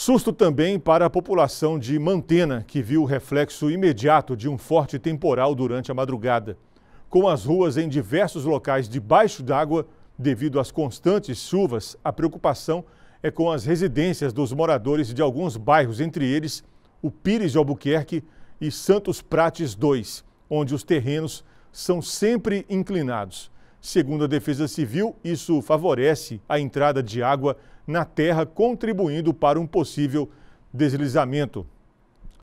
Susto também para a população de Mantena, que viu o reflexo imediato de um forte temporal durante a madrugada, com as ruas em diversos locais debaixo d'água devido às constantes chuvas. A preocupação é com as residências dos moradores de alguns bairros, entre eles o Pires de Albuquerque e Santos Prates 2, onde os terrenos são sempre inclinados. Segundo a Defesa Civil, isso favorece a entrada de água na terra, contribuindo para um possível deslizamento.